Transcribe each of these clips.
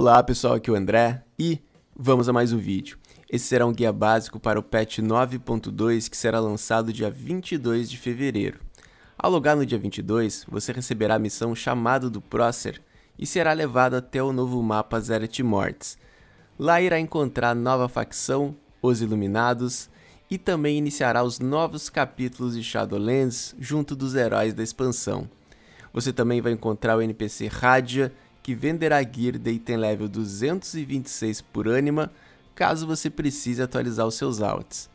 Olá pessoal, aqui é o André e vamos a mais um vídeo. Esse será um guia básico para o patch 9.2 que será lançado dia 22 de fevereiro. Ao logar no dia 22, você receberá a missão Chamado do Prócer e será levado até o novo mapa Zeret Mortes. Lá irá encontrar a nova facção, os Iluminados, e também iniciará os novos capítulos de Shadowlands junto dos heróis da expansão. Você também vai encontrar o NPC Rádia, que venderá gear da item level 226 por anima, caso você precise atualizar os seus alts.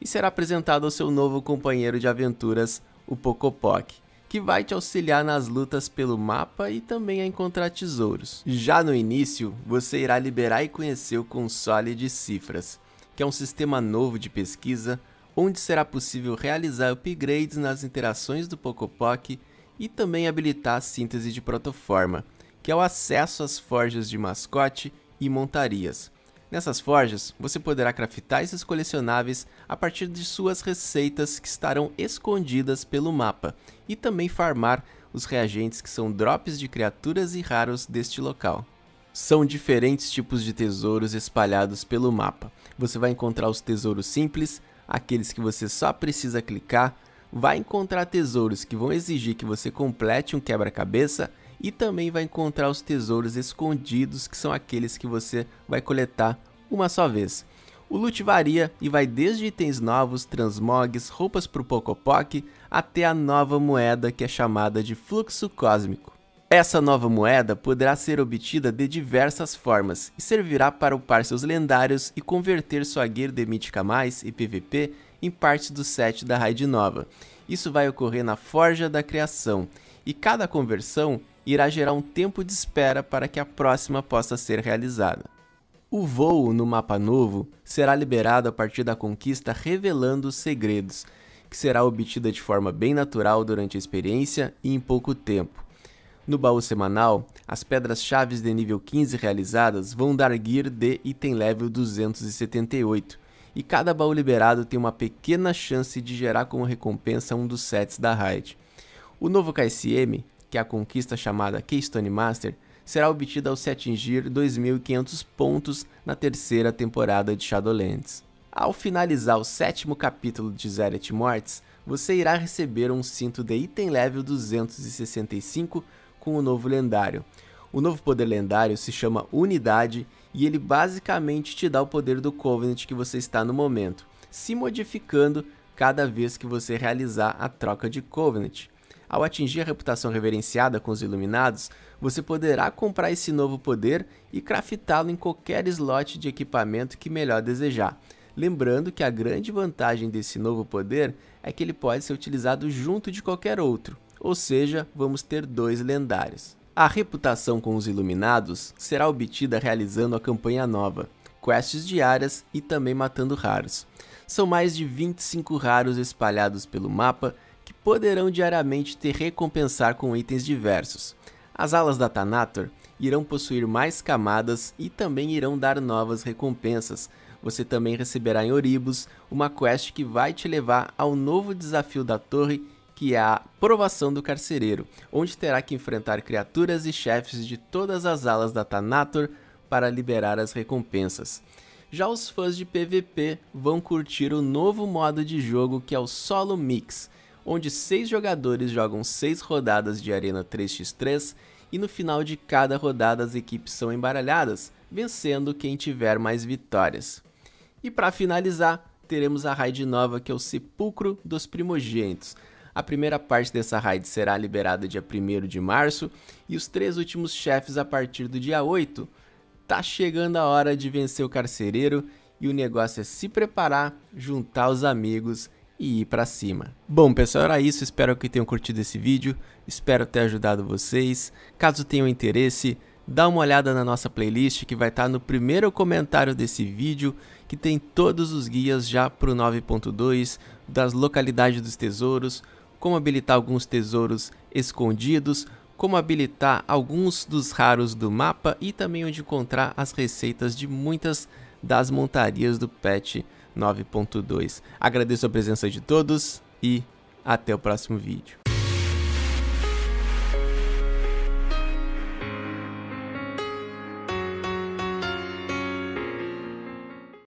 E será apresentado ao seu novo companheiro de aventuras, o Pocopoc, que vai te auxiliar nas lutas pelo mapa e também a encontrar tesouros. Já no início, você irá liberar e conhecer o console de cifras, que é um sistema novo de pesquisa onde será possível realizar upgrades nas interações do Pocopoc e também habilitar a síntese de protoforma, que é o acesso às forjas de mascote e montarias. Nessas forjas, você poderá craftar esses colecionáveis a partir de suas receitas que estarão escondidas pelo mapa, e também farmar os reagentes que são drops de criaturas e raros deste local. São diferentes tipos de tesouros espalhados pelo mapa. Você vai encontrar os tesouros simples, aqueles que você só precisa clicar, vai encontrar tesouros que vão exigir que você complete um quebra-cabeça e também vai encontrar os tesouros escondidos, que são aqueles que você vai coletar uma só vez. O loot varia e vai desde itens novos, transmogs, roupas pro Pocopoc, até a nova moeda que é chamada de fluxo cósmico. Essa nova moeda poderá ser obtida de diversas formas e servirá para upar seus lendários e converter sua gear de Mítica+, Mais e PVP em parte do set da Raid Nova. Isso vai ocorrer na Forja da Criação, e cada conversão irá gerar um tempo de espera para que a próxima possa ser realizada. O voo no mapa novo será liberado a partir da conquista revelando os segredos, que será obtida de forma bem natural durante a experiência e em pouco tempo. No baú semanal, as pedras-chave de nível 15 realizadas vão dar gear de item level 278, e cada baú liberado tem uma pequena chance de gerar como recompensa um dos sets da raid. O novo KSM que a conquista chamada Keystone Master será obtida ao se atingir 2.500 pontos na terceira temporada de Shadowlands. Ao finalizar o sétimo capítulo de Zeret Mortes, você irá receber um cinto de item level 265 com o novo lendário. O novo poder lendário se chama Unidade e ele basicamente te dá o poder do Covenant que você está no momento, se modificando cada vez que você realizar a troca de Covenant. Ao atingir a reputação reverenciada com os Iluminados, você poderá comprar esse novo poder e craftá-lo em qualquer slot de equipamento que melhor desejar. Lembrando que a grande vantagem desse novo poder é que ele pode ser utilizado junto de qualquer outro, ou seja, vamos ter dois lendários. A reputação com os Iluminados será obtida realizando a campanha nova, quests diárias e também matando raros. São mais de 25 raros espalhados pelo mapa que poderão diariamente te recompensar com itens diversos. As alas da Tanator irão possuir mais camadas e também irão dar novas recompensas. Você também receberá em Oribus uma quest que vai te levar ao novo desafio da torre que é a Provação do Carcereiro, onde terá que enfrentar criaturas e chefes de todas as alas da Tanator para liberar as recompensas. Já os fãs de PVP vão curtir o novo modo de jogo que é o Solo Mix, onde seis jogadores jogam seis rodadas de Arena 3x3 e no final de cada rodada as equipes são embaralhadas, vencendo quem tiver mais vitórias. E para finalizar, teremos a raid nova que é o Sepulcro dos Primogênitos. A primeira parte dessa raid será liberada dia 1 de março e os três últimos chefes a partir do dia 8. Tá chegando a hora de vencer o carcereiro e o negócio é se preparar, juntar os amigos e ir para cima. Bom pessoal, era isso, espero que tenham curtido esse vídeo, espero ter ajudado vocês. Caso tenham interesse, dá uma olhada na nossa playlist que vai estar tá no primeiro comentário desse vídeo, que tem todos os guias já para o 9.2, das localidades dos tesouros, como habilitar alguns tesouros escondidos, como habilitar alguns dos raros do mapa e também onde encontrar as receitas de muitas das montarias do patch 9.2. Agradeço a presença de todos e até o próximo vídeo.